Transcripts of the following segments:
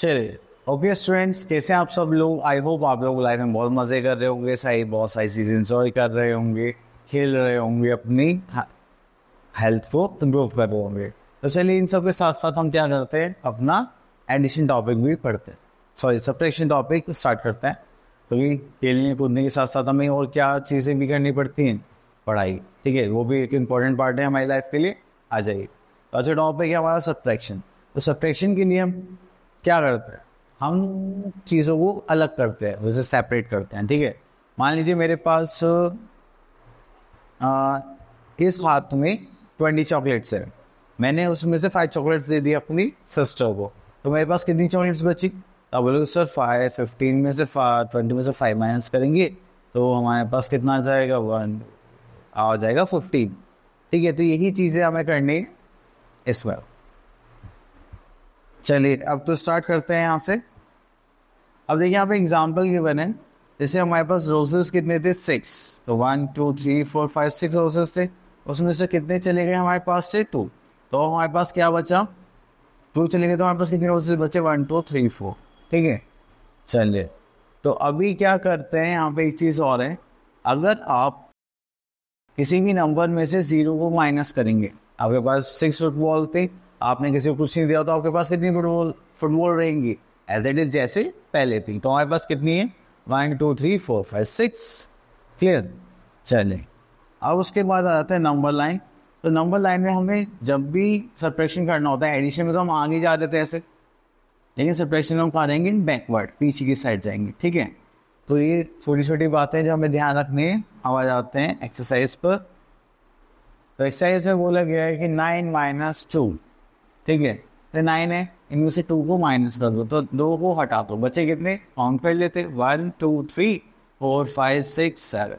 चलिए okay students कैसे आप सब लोग आई होप आप लोग लाइफ में बहुत मज़े कर रहे होंगे सारी बहुत सारी चीज़ इंजॉय कर रहे होंगे खेल रहे होंगे अपनी हेल्थ को इम्प्रूव कर रहे होंगे तो चलिए इन सब के साथ साथ हम क्या करते हैं अपना एडिशन टॉपिक भी पढ़ते हैं सॉरी सब्ट्रैक्शन टॉपिक स्टार्ट करते हैं क्योंकि खेलने कूदने के साथ साथ हमें और क्या चीज़ें भी करनी पड़ती हैं पढ़ाई ठीक है वो भी एक इम्पॉर्टेंट पार्ट है हमारी लाइफ के लिए आ जाइए तो अच्छा टॉपिक है हमारा सप्रैक्शन तो सब्ट्रैक्शन के लिए हम क्या करते हैं हम चीज़ों को अलग करते हैं वैसे सेपरेट करते हैं ठीक है मान लीजिए मेरे पास आ, इस हाथ में ट्वेंटी चॉकलेट्स है मैंने उसमें से फाइव चॉकलेट्स दे दी अपनी सिस्टर को तो मेरे पास कितनी चॉकलेट्स बची आप बोले सर फाइव फिफ्टीन में से ट्वेंटी में से फाइव माइनस करेंगे तो हमारे पास कितना आ जाएगा वन आ जाएगा फिफ्टीन ठीक है तो यही चीज़ें हमें करनी है इसमें चलिए अब तो स्टार्ट करते हैं यहाँ से अब देखिए यहाँ पे एग्जाम्पल गिवन है जैसे हमारे पास रोजेस कितने थे सिक्स तो one two three four five six roses थे उसमें से कितने चले गए हमारे पास से टू तो हमारे पास क्या बचा टू चले गए तो हमारे पास कितने रोजेस बचे वन टू थ्री फोर ठीक है चलिए तो अभी क्या करते हैं यहाँ पे एक चीज़ और है अगर आप किसी भी नंबर में से ज़ीरो को माइनस करेंगे आपके पास सिक्स फुटबॉल थे आपने किसी को कुछ नहीं दिया तो आपके पास कितनी फुटबॉल फुटबॉल रहेंगी एज एट इज जैसे पहले थी तो हमारे पास कितनी है one two three four five six clear चले अब उसके बाद आ जाता है नंबर लाइन तो नंबर लाइन में हमें जब भी सरप्रेक्शन करना होता है एडिशन में तो हम आगे जा रहे थे ऐसे लेकिन सरप्रेक्शन में हम कहा रहेंगे बैकवर्ड पीछे की साइड जाएंगे ठीक है तो ये छोटी छोटी बातें जो हमें ध्यान रखनी है आ जाते हैं एक्सरसाइज पर तो एक्सरसाइज में बोला गया है कि नाइन माइनस टू ठीक है तो नाइन है इनमें से टू को माइनस कर दो तो दो को हटा दो बचे कितने काउंट कर लेते one two three four five six seven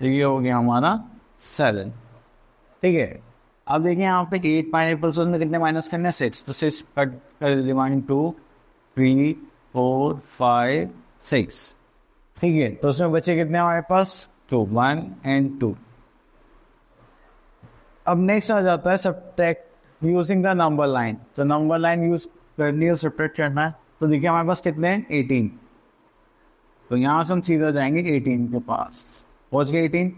ठीक है हो गया हमारा सेवन ठीक है अब देखिए यहाँ पे एट पाइन में कितने माइनस करने हैं सिक्स तो सिक्स कट कर देते one two three four five six ठीक है तो उसमें बचे कितने हमारे पास टू वन एंड टू अब नेक्स्ट आ जाता है subtract using the number line तो नंबर लाइन यूज करनी है सेपरेट करना है तो देखिए हमारे पास कितने हैं एटीन तो यहाँ से हम सीधा जाएंगे एटीन के पास पहुँच गए एटीन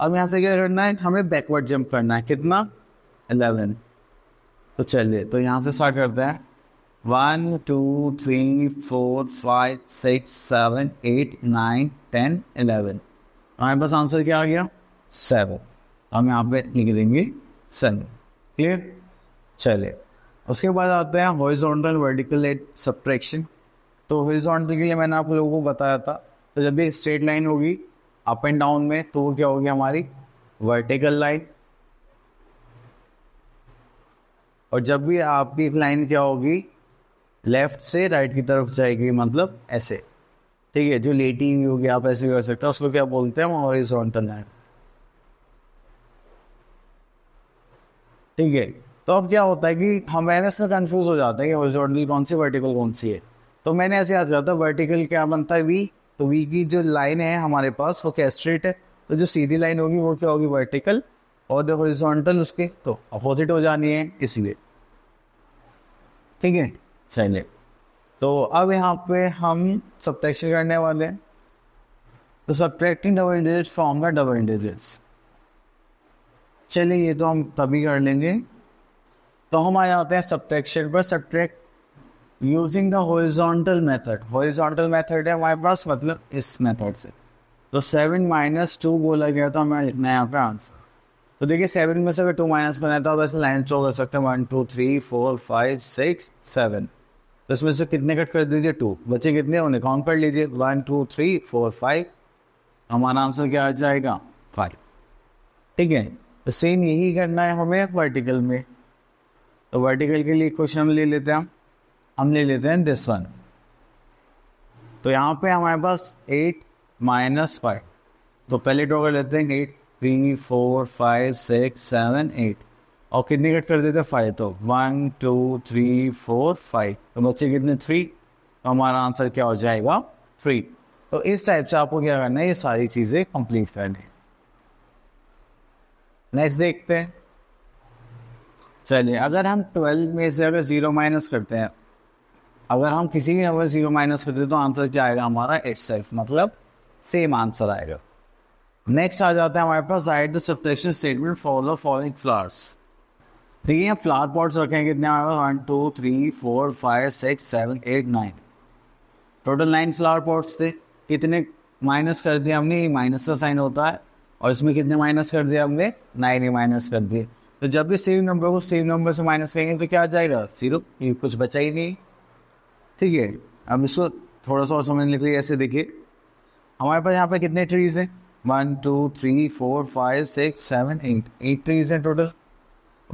अब यहाँ से क्या करना है हमें बैकवर्ड जंप करना है कितना अलेवन तो चलिए तो यहाँ से स्टार्ट करते हैं one two three four five six seven eight nine ten eleven हमारे पास आंसर क्या आ गया सेवन हम यहाँ पे लिख देंगे सेवन क्लियर चले उसके बाद आते हैं हॉरिजॉन्टल वर्टिकल एट सब्ट्रैक्शन तो हॉरिजॉन्टल के लिए मैंने आप लोगों को बताया था तो जब भी स्ट्रेट लाइन होगी अप एंड डाउन में तो वो क्या होगी हमारी वर्टिकल लाइन और जब भी आपकी लाइन क्या होगी लेफ्ट से राइट की तरफ जाएगी मतलब ऐसे ठीक है जो लेटी हुई होगी आप ऐसे कर सकते हो उसको क्या बोलते हैं हॉरिजॉन्टल लाइन ठीक है तो अब क्या होता है कि हम अवेयरनेस में कन्फ्यूज़ हो जाते हैं कि हॉरिजॉन्टल कौन सी वर्टिकल कौन सी है तो मैंने ऐसे याद जाता वर्टिकल क्या बनता है वी तो वी की जो लाइन है हमारे पास वो क्या स्ट्रेट है तो जो सीधी लाइन होगी वो क्या होगी वर्टिकल और जो हॉरिजॉन्टल उसके तो अपोजिट हो जानी है इसलिए ठीक है चलिए तो अब यहाँ पे हम सब्ट्रैक्शन करने वाले हैं तो सब्ट्रैक्टिंग डबल डिजिट फॉर्म का डबल इंडिजिट्स चलिए ये तो हम तभी कर लेंगे तो हम आ जाते हैं सब्ट्रैक्शन पर subtract using the horizontal method horizontal method है हमारे पास मतलब इस मेथड से तो सेवन माइनस टू बोला गया तो हमें लिखना है यहाँ पे आंसर तो देखिए सेवन में से अगर टू माइनस बनाया था तो ऐसे लाइन शो कर सकते हैं one two three four five six seven तो इसमें से कितने कट कर दीजिए टू बच्चे कितने उन्हें काउंट कर लीजिए one two three four five हमारा आंसर क्या आ जाएगा फाइव ठीक है तो सेम यही करना है हमें वर्टिकल में तो वर्टिकल के लिए क्वेश्चन हम ले लेते हैं हम ले लेते हैं दिस वन तो यहाँ पे हमारे पास एट माइनस फाइव तो पहले ड्रॉ कर लेते हैं eight three four five six seven eight और कितने कट कर देते हैं फाइव तो one two three four five तो बच्चे कितने थ्री तो हमारा आंसर क्या हो जाएगा थ्री तो इस टाइप से आपको क्या करना है ये सारी चीज़ें कंप्लीट करनी नेक्स्ट देखते हैं चलिए अगर हम ट्वेल्व में से अगर ज़ीरो माइनस करते हैं अगर हम किसी भी नंबर ज़ीरो माइनस करते हैं तो आंसर क्या आएगा हमारा इट मतलब सेम आंसर आएगा नेक्स्ट आ जाता है हमारे पास right the subtraction statement for the following flowers ठीक है फ्लावर पॉट्स रखें कितने हमारे पास one two three four five six seven eight nine total nine flower pots थे कितने माइनस कर दिए हमने ये माइनस का साइन होता है और इसमें कितने माइनस कर दिए हमने नाइन ही माइनस कर दिए तो जब भी सेम नंबर को सेम नंबर से माइनस करेंगे तो क्या आ जाएगा जीरो कुछ बचा ही नहीं ठीक है अब इसको थोड़ा सा और समझ के ऐसे देखिए हमारे पास यहाँ पर कितने ट्रीज हैं one two three four five six seven eight eight trees हैं टोटल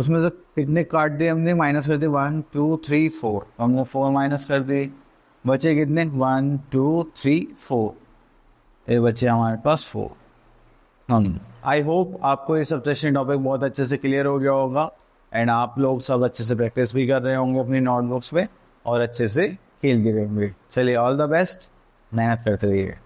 उसमें से कितने काट दिए हमने माइनस कर दिए वन टू थ्री फोर हमने फोर माइनस कर दिए बचे कितने वन टू थ्री फोर ये बचे हमारे पास फोर आई हाँ। होप आपको ये सब टॉपिक बहुत अच्छे से क्लियर हो गया होगा एंड आप लोग सब अच्छे से प्रैक्टिस भी कर रहे होंगे अपनी नोटबुक्स में और अच्छे से खेल भी रहे होंगे चलिए ऑल द बेस्ट मेहनत करते रहिए